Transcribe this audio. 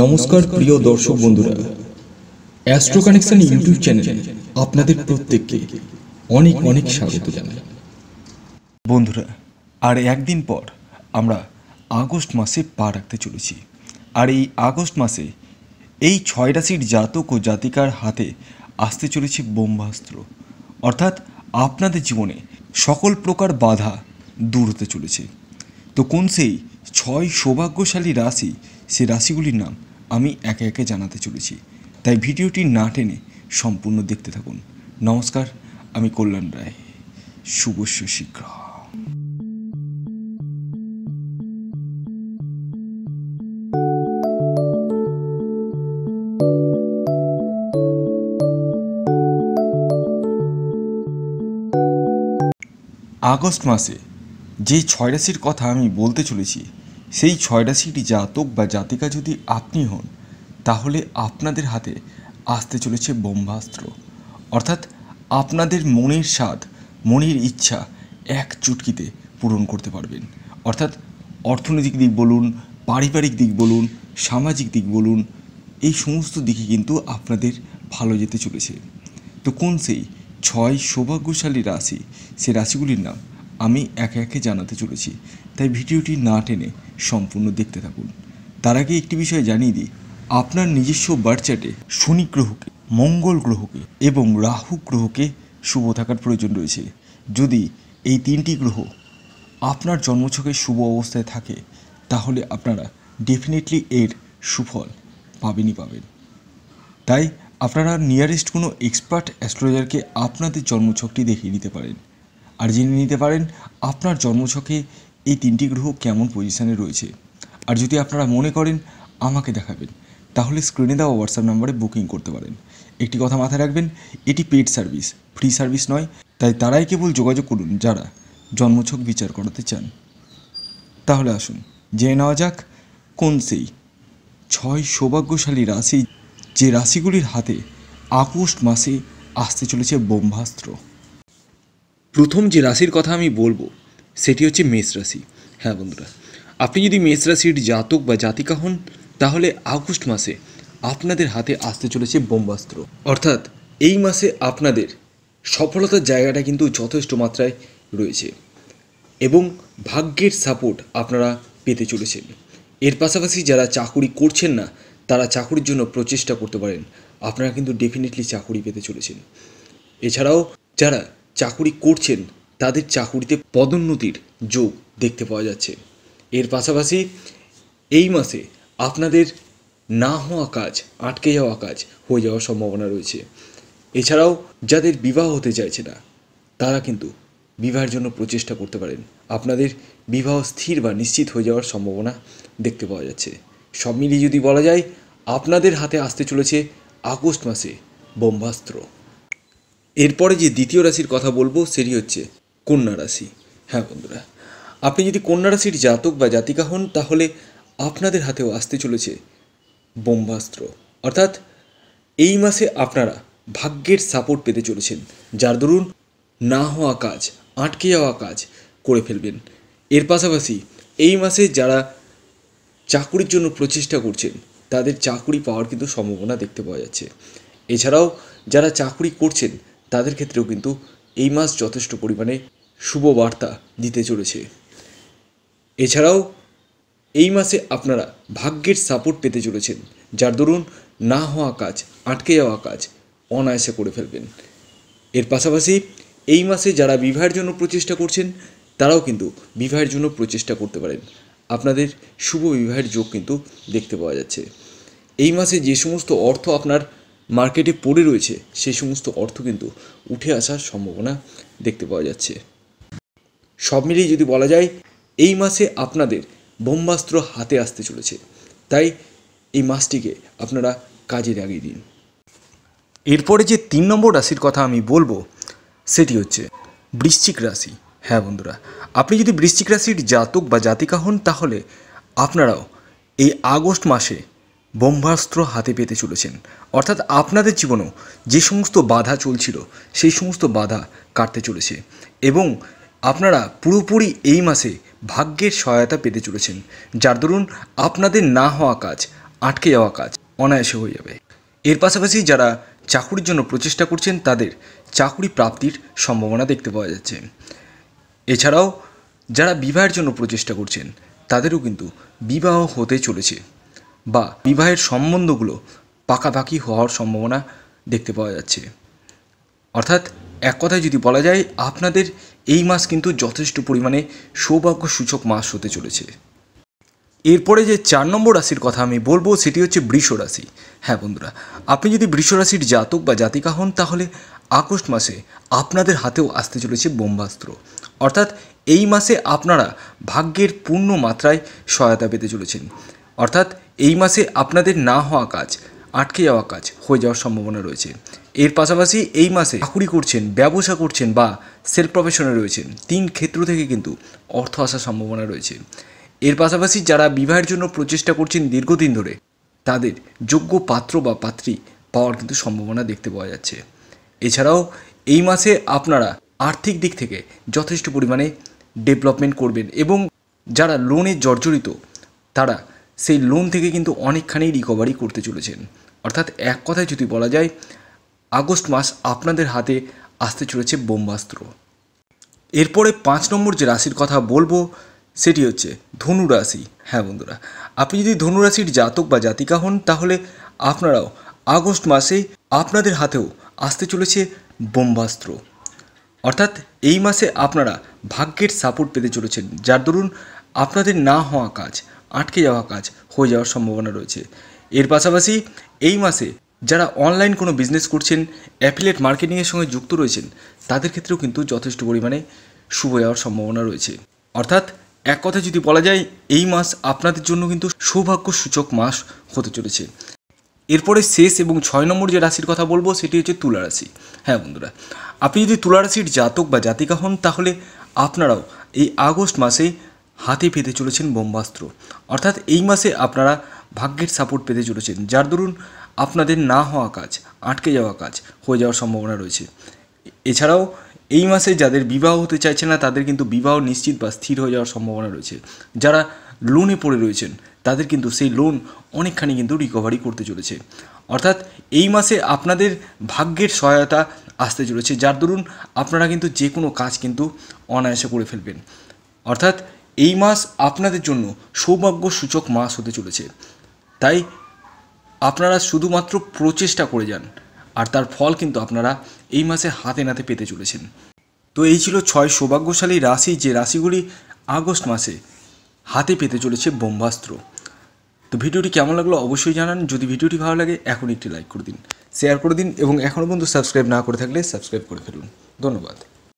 নমস্কার প্রিয় দর্শক বন্ধুরা অ্যাস্ট্রো কানেকশন ইউটিউব চ্যানেলে আপনাদের প্রত্যেককে অনেক অনেক স্বাগত জানাই বন্ধুরা আর একদিন পর আমরা আগস্ট মাসে পা রাখতে চলেছি আর এই আগস্ট মাসে এই ছয় রাশির জাতক ও জাতিকার হাতে আসতে চলেছে ব্রহ্মাস্ত্র অর্থাৎ আপনাদের জীবনে সকল প্রকার বাধা দূর হতে চলেছে তো কোন সেই ছয় সৌভাগ্যশালী রাশি সে রাশিগুলির নাম আমি একে একে জানাতে চলেছি তাই ভিডিওটি না টেনে সম্পূর্ণ দেখতে থাকুন নমস্কার আমি কল্যাণ রায় শুভস্য শীঘ্র আগস্ট মাসে যে ছয় রাশির কথা আমি বলতে চলেছি সেই ছয়টা সিটি জাতক বা জাতিকা যদি আপনি হন তাহলে আপনাদের হাতে আসতে চলেছে বোম্বাস্ত্র অর্থাৎ আপনাদের মনের স্বাদ মনের ইচ্ছা এক চুটকিতে পূরণ করতে পারবেন অর্থাৎ অর্থনৈতিক দিক বলুন পারিবারিক দিক বলুন সামাজিক দিক বলুন এই সমস্ত দিকে কিন্তু আপনাদের ভালো যেতে চলেছে তো কোন সেই ছয় সৌভাগ্যশালী রাশি সে রাশিগুলির নাম আমি একে একে জানাতে চলেছি তাই ভিডিওটি না টেনে সম্পূর্ণ দেখতে থাকুন তার আগে একটি বিষয় জানিয়ে দিই আপনার নিজস্ব বার্চাটে শনি গ্রহকে মঙ্গল গ্রহকে এবং রাহু গ্রহকে শুভ থাকার প্রয়োজন রয়েছে যদি এই তিনটি গ্রহ আপনার জন্মছকে শুভ অবস্থায় থাকে তাহলে আপনারা ডেফিনেটলি এর সুফল পাবেনই পাবেন তাই আপনারা নিয়ারেস্ট কোনো এক্সপার্ট অ্যাস্ট্রোলজারকে আপনাদের জন্মছকটি দেখিয়ে নিতে পারেন আর জেনে নিতে পারেন আপনার জন্মছকে এই তিনটি গ্রহ কেমন পজিশানে রয়েছে আর যদি আপনারা মনে করেন আমাকে দেখাবেন তাহলে স্ক্রিনে দেওয়া হোয়াটসঅ্যাপ নাম্বারে বুকিং করতে পারেন একটি কথা মাথায় রাখবেন এটি পেড সার্ভিস ফ্রি সার্ভিস নয় তাই তারাই কেবল যোগাযোগ করুন যারা জন্মছক বিচার করাতে চান তাহলে আসুন জেনে নেওয়া যাক কোন সেই ছয় সৌভাগ্যশালী রাশি যে রাশিগুলির হাতে আগস্ট মাসে আসতে চলেছে ব্রহ্মাস্ত্র প্রথম যে রাশির কথা আমি বলবো সেটি হচ্ছে মেষ রাশি হ্যাঁ বন্ধুরা আপনি যদি মেষ রাশির জাতক বা জাতিকা হন তাহলে আগস্ট মাসে আপনাদের হাতে আসতে চলেছে বোম্বাস্ত্র অর্থাৎ এই মাসে আপনাদের সফলতার জায়গাটা কিন্তু যথেষ্ট মাত্রায় রয়েছে এবং ভাগ্যের সাপোর্ট আপনারা পেতে চলেছেন এর পাশাপাশি যারা চাকুরি করছেন না তারা চাকুরির জন্য প্রচেষ্টা করতে পারেন আপনারা কিন্তু ডেফিনেটলি চাকুরি পেতে চলেছেন এছাড়াও যারা চাকুরি করছেন তাদের চাকুরিতে পদোন্নতির যোগ দেখতে পাওয়া যাচ্ছে এর পাশাপাশি এই মাসে আপনাদের না হওয়া কাজ আটকে যাওয়া কাজ হয়ে যাওয়ার সম্ভাবনা রয়েছে এছাড়াও যাদের বিবাহ হতে চাইছে না তারা কিন্তু বিবাহের জন্য প্রচেষ্টা করতে পারেন আপনাদের বিবাহ স্থির বা নিশ্চিত হয়ে যাওয়ার সম্ভাবনা দেখতে পাওয়া যাচ্ছে সব মিলিয়ে যদি বলা যায় আপনাদের হাতে আসতে চলেছে আগস্ট মাসে বোম্বাস্ত্র এরপরে যে দ্বিতীয় রাশির কথা বলবো সেটি হচ্ছে কন্যা রাশি হ্যাঁ বন্ধুরা আপনি যদি কন্যা রাশির জাতক বা জাতিকা হন তাহলে আপনাদের হাতেও আসতে চলেছে বোম্বাস্ত্র অর্থাৎ এই মাসে আপনারা ভাগ্যের সাপোর্ট পেতে চলেছেন যার দরুন না হওয়া কাজ আটকে যাওয়া কাজ করে ফেলবেন এর পাশাপাশি এই মাসে যারা চাকুরির জন্য প্রচেষ্টা করছেন তাদের চাকুরি পাওয়ার কিন্তু সম্ভাবনা দেখতে পাওয়া যাচ্ছে এছাড়াও যারা চাকুরি করছেন তাদের ক্ষেত্রেও কিন্তু এই মাস যথেষ্ট পরিমাণে শুভ বার্তা দিতে চলেছে এছাড়াও এই মাসে আপনারা ভাগ্যের সাপোর্ট পেতে চলেছেন যার দরুন না হওয়া কাজ আটকে যাওয়া কাজ অনায়াসে করে ফেলবেন এর পাশাপাশি এই মাসে যারা বিবাহের জন্য প্রচেষ্টা করছেন তারাও কিন্তু বিবাহের জন্য প্রচেষ্টা করতে পারেন আপনাদের শুভ বিবাহের যোগ কিন্তু দেখতে পাওয়া যাচ্ছে এই মাসে যে সমস্ত অর্থ আপনার মার্কেটে পড়ে রয়েছে সেই সমস্ত অর্থ কিন্তু উঠে আসার সম্ভাবনা দেখতে পাওয়া যাচ্ছে সব মিলিয়ে যদি বলা যায় এই মাসে আপনাদের বোম্বাস্ত্র হাতে আসতে চলেছে তাই এই মাসটিকে আপনারা কাজে লাগিয়ে দিন এরপরে যে তিন নম্বর রাশির কথা আমি বলবো সেটি হচ্ছে বৃশ্চিক রাশি হ্যাঁ বন্ধুরা আপনি যদি বৃশ্চিক রাশির জাতক বা জাতিকা হন তাহলে আপনারাও এই আগস্ট মাসে ব্রহ্মাস্ত্র হাতে পেতে চলেছেন অর্থাৎ আপনাদের জীবনেও যে সমস্ত বাধা চলছিল সেই সমস্ত বাধা কাটতে চলেছে এবং আপনারা পুরোপুরি এই মাসে ভাগ্যের সহায়তা পেতে চলেছেন যার দরুন আপনাদের না হওয়া কাজ আটকে যাওয়া কাজ অনায়াসে হয়ে যাবে এর পাশাপাশি যারা চাকুরির জন্য প্রচেষ্টা করছেন তাদের চাকুরি প্রাপ্তির সম্ভাবনা দেখতে পাওয়া যাচ্ছে এছাড়াও যারা বিবাহের জন্য প্রচেষ্টা করছেন তাদেরও কিন্তু বিবাহ হতে চলেছে বা বিবাহের সম্বন্ধগুলো পাকাপাকি হওয়ার সম্ভাবনা দেখতে পাওয়া যাচ্ছে অর্থাৎ এক কথায় যদি বলা যায় আপনাদের এই মাস কিন্তু যথেষ্ট পরিমাণে সৌভাগ্যসূচক মাস হতে চলেছে এরপরে যে চার নম্বর রাশির কথা আমি বলবো সেটি হচ্ছে বৃষ রাশি হ্যাঁ বন্ধুরা আপনি যদি বৃষ রাশির জাতক বা জাতিকা হন তাহলে আগস্ট মাসে আপনাদের হাতেও আসতে চলেছে বোম্বাস্ত্র অর্থাৎ এই মাসে আপনারা ভাগ্যের পূর্ণ মাত্রায় সহায়তা পেতে চলেছেন অর্থাৎ এই মাসে আপনাদের না হওয়া কাজ আটকে যাওয়া কাজ হয়ে যাওয়ার সম্ভাবনা রয়েছে এর পাশাপাশি এই মাসে চাকুরি করছেন ব্যবসা করছেন বা সেলফ প্রফেশনে রয়েছেন তিন ক্ষেত্র থেকে কিন্তু অর্থ আসার সম্ভাবনা রয়েছে এর পাশাপাশি যারা বিবাহের জন্য প্রচেষ্টা করছেন দীর্ঘদিন ধরে তাদের যোগ্য পাত্র বা পাত্রী পাওয়ার কিন্তু সম্ভাবনা দেখতে পাওয়া যাচ্ছে এছাড়াও এই মাসে আপনারা আর্থিক দিক থেকে যথেষ্ট পরিমাণে ডেভেলপমেন্ট করবেন এবং যারা লোনে জর্জরিত তারা সেই লোন থেকে কিন্তু অনেকখানি রিকভারি করতে চলেছেন অর্থাৎ এক কথায় যদি বলা যায় আগস্ট মাস আপনাদের হাতে আসতে চলেছে বোম্বাস্ত্র এরপরে পাঁচ নম্বর যে রাশির কথা বলবো সেটি হচ্ছে ধনু রাশি হ্যাঁ বন্ধুরা আপনি যদি ধনু রাশির জাতক বা জাতিকা হন তাহলে আপনারাও আগস্ট মাসে আপনাদের হাতেও আসতে চলেছে বোম্বাস্ত্র অর্থাৎ এই মাসে আপনারা ভাগ্যের সাপোর্ট পেতে চলেছেন যার দরুন আপনাদের না হওয়া কাজ আটকে যাওয়া কাজ হয়ে যাওয়ার সম্ভাবনা রয়েছে এর পাশাপাশি এই মাসে যারা অনলাইন কোনো বিজনেস করছেন অ্যাফিলেট মার্কেটিংয়ের সঙ্গে যুক্ত রয়েছেন তাদের ক্ষেত্রেও কিন্তু যথেষ্ট পরিমাণে শুভ যাওয়ার সম্ভাবনা রয়েছে অর্থাৎ এক কথা যদি বলা যায় এই মাস আপনাদের জন্য কিন্তু সৌভাগ্য সূচক মাস হতে চলেছে এরপরে শেষ এবং ছয় নম্বর যে রাশির কথা বলবো সেটি হচ্ছে তুলা রাশি হ্যাঁ বন্ধুরা আপনি যদি তুলা রাশির জাতক বা জাতিকা হন তাহলে আপনারাও এই আগস্ট মাসে হাতে পেতে চলেছেন বোম্বাস্ত্র অর্থাৎ এই মাসে আপনারা ভাগ্যের সাপোর্ট পেতে চলেছেন যার দরুন আপনাদের না হওয়া কাজ আটকে যাওয়া কাজ হয়ে যাওয়ার সম্ভাবনা রয়েছে এছাড়াও এই মাসে যাদের বিবাহ হতে চাইছে না তাদের কিন্তু বিবাহ নিশ্চিত বা স্থির হয়ে যাওয়ার সম্ভাবনা রয়েছে যারা লোনে পড়ে রয়েছেন তাদের কিন্তু সেই লোন অনেকখানি কিন্তু রিকভারি করতে চলেছে অর্থাৎ এই মাসে আপনাদের ভাগ্যের সহায়তা আসতে চলেছে যার দরুন আপনারা কিন্তু যে কোনো কাজ কিন্তু অনায়াসে করে ফেলবেন অর্থাৎ এই মাস আপনাদের জন্য সৌভাগ্যসূচক মাস হতে চলেছে তাই আপনারা শুধুমাত্র প্রচেষ্টা করে যান আর তার ফল কিন্তু আপনারা এই মাসে হাতে নাতে পেতে চলেছেন তো এই ছিল ছয় সৌভাগ্যশালী রাশি যে রাশিগুলি আগস্ট মাসে হাতে পেতে চলেছে বোম্বাস্ত্র তো ভিডিওটি কেমন লাগলো অবশ্যই জানান যদি ভিডিওটি ভালো লাগে এখন একটি লাইক করে দিন শেয়ার করে দিন এবং এখনও পর্যন্ত সাবস্ক্রাইব না করে থাকলে সাবস্ক্রাইব করে ফেলুন ধন্যবাদ